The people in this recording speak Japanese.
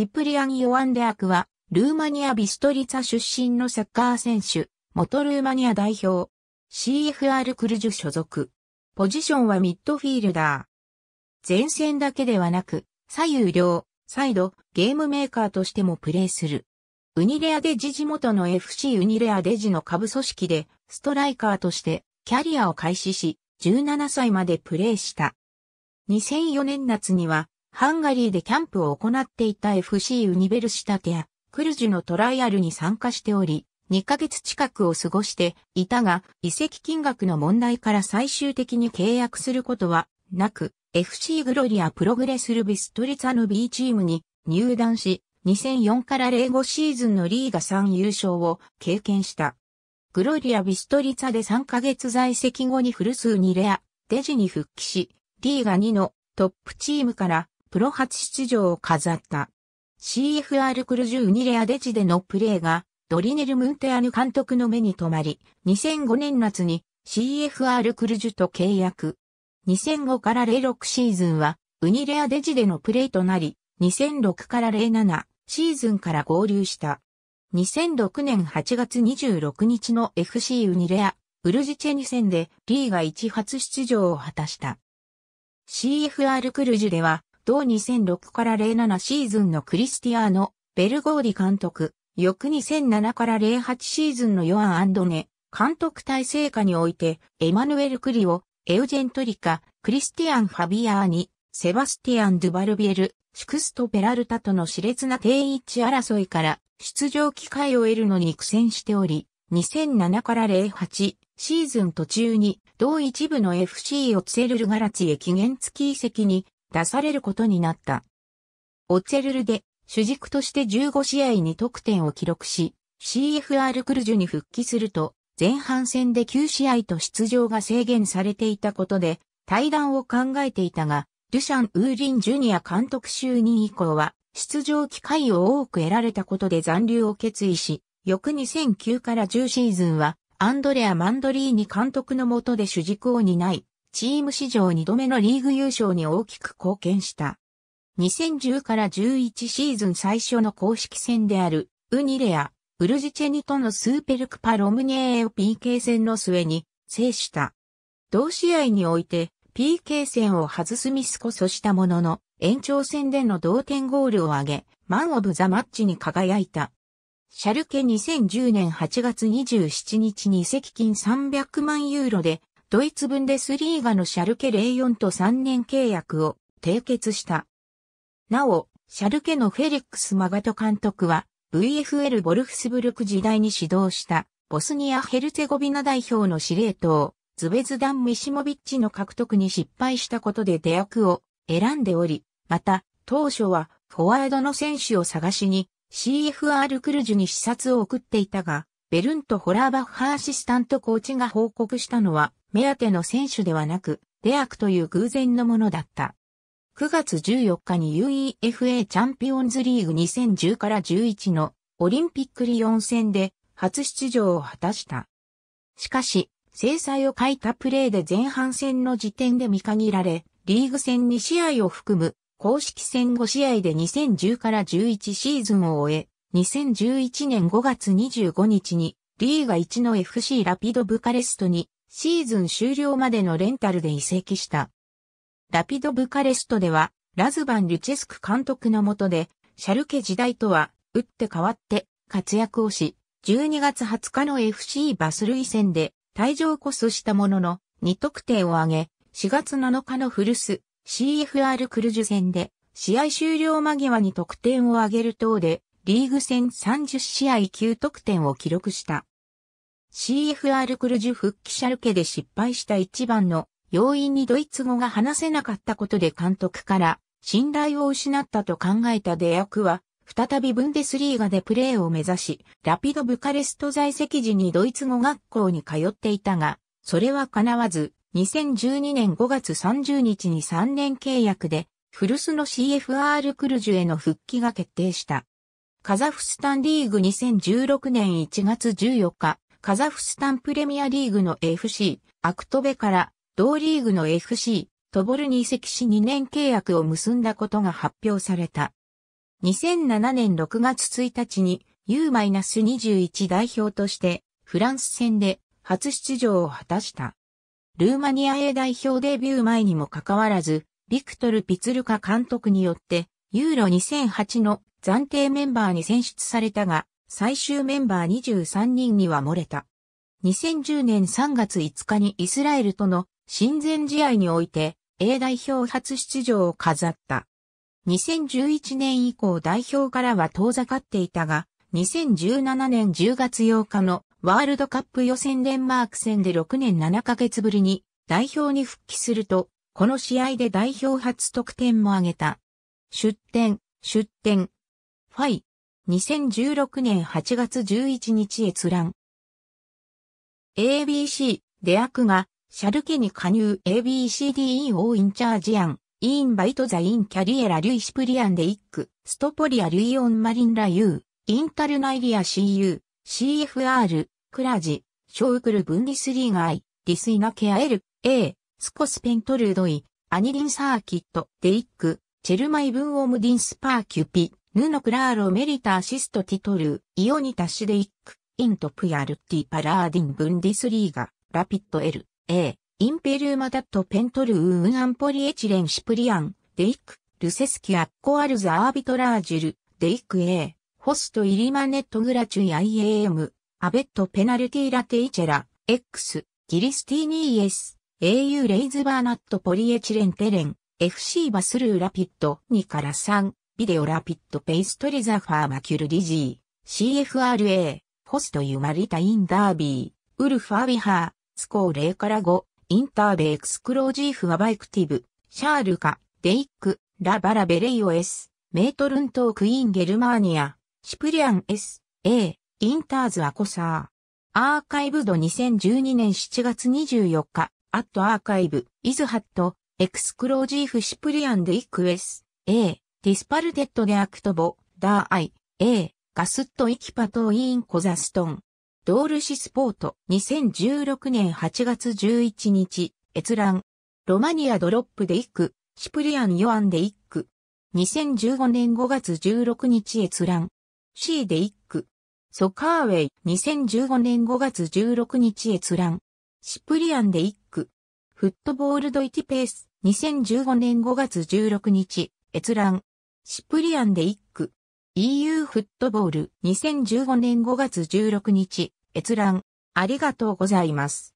チプリアン・ヨアンデアクは、ルーマニア・ビストリツァ出身のサッカー選手、元ルーマニア代表、CFR クルジュ所属。ポジションはミッドフィールダー。前線だけではなく、左右両、サイド、ゲームメーカーとしてもプレーする。ウニレアデジ地元の FC ウニレアデジの下部組織で、ストライカーとしてキャリアを開始し、17歳までプレーした。2004年夏にはハンガリーでキャンプを行っていた FC ユニベルシタテア、クルジュのトライアルに参加しており、2ヶ月近くを過ごしていたが、移籍金額の問題から最終的に契約することはなく、FC グロリアプログレスルビストリツァの B チームに入団し、2004から05シーズンのリーガ3優勝を経験した。グロリア・ビストリツァで3ヶ月在籍後にフル数にレア、デジに復帰し、リーガ2のトップチームからプロ初出場を飾った。CFR クルジューニレアデチでのプレーが、ドリネル・ムンテアヌ監督の目に留まり、2005年夏に CFR クルジュと契約。2005から06シーズンは、ウニレアデジでのプレーとなり、2006から07シーズンから合流した。2006年8月26日の FC ウニレア、ウルジチェニ戦でリーガ1初出場を果たした。CFR クルジュでは同2006から07シーズンのクリスティアーノ・ベルゴーディ監督、翌2007から08シーズンのヨアンアンドネ、監督体制下において、エマヌエル・クリオ、エウジェントリカ、クリスティアン・ファビアーニ、セバスティアン・ドゥバルビエル、シクスト・ペラルタとの熾烈な定位置争いから出場機会を得るのに苦戦しており、2007から08シーズン途中に同一部の FC をツェルルガラツへ期限付き移籍に出されることになった。オッツェルルで主軸として15試合に得点を記録し、CFR クルジュに復帰すると、前半戦で9試合と出場が制限されていたことで、対談を考えていたが、ルシャン・ウーリン・ジュニア監督就任以降は、出場機会を多く得られたことで残留を決意し、翌2009から10シーズンは、アンドレア・マンドリーニ監督の下で主軸を担い、チーム史上2度目のリーグ優勝に大きく貢献した。2010から11シーズン最初の公式戦である、ウニレア、ウルジチェニとのスーペルクパロムニエを PK 戦の末に制した。同試合において PK 戦を外すミスこそしたものの、延長戦での同点ゴールを挙げ、マンオブザマッチに輝いた。シャルケ2010年8月27日に移籍金300万ユーロでドイツブンデスリーガのシャルケ04と3年契約を締結した。なお、シャルケのフェリックス・マガト監督は VFL ボルフスブルク時代に指導したボスニア・ヘルツェゴビナ代表の司令塔ズベズダン・ミシモビッチの獲得に失敗したことで出役を選んでおり、また当初はフォワードの選手を探しに CFR クルジュに視察を送っていたが、ベルント・ホラーバッハアシスタントコーチが報告したのは、目当ての選手ではなく、デアクという偶然のものだった。9月14日に UEFA チャンピオンズリーグ2010から11のオリンピックリオン戦で初出場を果たした。しかし、制裁を欠いたプレーで前半戦の時点で見限られ、リーグ戦2試合を含む公式戦5試合で2010から11シーズンを終え、2011年5月25日にリーガ1の FC ラピドブカレストにシーズン終了までのレンタルで移籍した。ラピドブカレストではラズバン・リュチェスク監督の下でシャルケ時代とは打って変わって活躍をし、12月20日の FC バスルイ戦で退場こそしたものの2得点を挙げ、4月7日のフルス、CFR クルジュ戦で試合終了間際に得点を挙げる等でリーグ戦30試合9得点を記録した。CFR クルジュ復帰者ルケで失敗した一番の要因にドイツ語が話せなかったことで監督から信頼を失ったと考えたデ役クは再びブンデスリーガでプレーを目指し、ラピドブカレスト在籍時にドイツ語学校に通っていたが、それは叶わず、2012年5月30日に3年契約で、古巣の CFR クルジュへの復帰が決定した。カザフスタンリーグ2016年1月14日、カザフスタンプレミアリーグの FC、アクトベから同リーグの FC、トボルに移籍し2年契約を結んだことが発表された。2007年6月1日に U-21 代表としてフランス戦で初出場を果たした。ルーマニア A 代表デビュー前にもかかわらず、ビクトル・ピツルカ監督によって、ユーロ2008の暫定メンバーに選出されたが、最終メンバー23人には漏れた。2010年3月5日にイスラエルとの親善試合において A 代表初出場を飾った。2011年以降代表からは遠ざかっていたが、2017年10月8日のワールドカップ予選デンマーク戦で6年7ヶ月ぶりに代表に復帰すると、この試合で代表初得点も挙げた。出展、出展、ファイ、2016年8月11日閲覧。ABC、デアクが、シャルケに加入 ABCDEO インチャージアン、インバイトザインキャリエラルイシプリアンデイック、ストポリアルイオンマリンラユー、インタルナイリア CU、CFR、クラジ、ショウクルブンディスリーガイ、ディスイナケアエル、A、スコスペントルードイ、アニリンサーキット、デイック、チェルマイブンオムディンスパーキュピ、ヌノクラーロメリタアシストティトル、イオニタシデイック、イントプヤルティパラーディンブンディスリーガ、ラピット L、A、インペルーマダットペントルーンアンポリエチレンシプリアン、デイック、ルセスキアッコアルザアービトラージュル、デイック A、ホストイリマネットグラチュイエーム、アベットペナルティラテイチェラ、X、ギリスティーニーエス、au レイズバーナットポリエチレンテレン、FC バスルーラピット、2から3、ビデオラピッドペイストリザファーマキュルリジー、CFRA、ホストユマリタインダービー、ウルファビハー、スコー0から5、インターベエクスクロージーフアバイクティブ、シャールカ、デイック、ラバラベレイオ S、メートルントークインゲルマーニア、シプリアン S、A、インターズアコサー。アーカイブド2012年7月24日、アットアーカイブ、イズハット、エクスクロージーフシプリアンデイック S、A、ディスパルテッドでアクトボ、ダーアイ、エー、ガスットイキパトイーンコザストン。ドールシスポート2016年8月11日、閲覧。ロマニアドロップでイク、シプリアン・ヨアンでイク。2015年5月16日閲覧。C でイク。ソカーウェイ2015年5月16日閲覧。シプリアンでイク。フットボールドイティペース2015年5月16日閲覧。シプリアンで一句。EU フットボール2015年5月16日、閲覧。ありがとうございます。